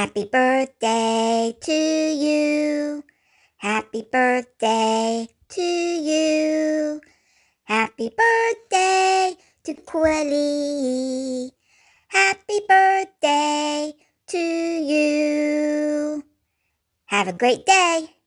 Happy birthday to you. Happy birthday to you. Happy birthday to Quilly. Happy birthday to you. Have a great day.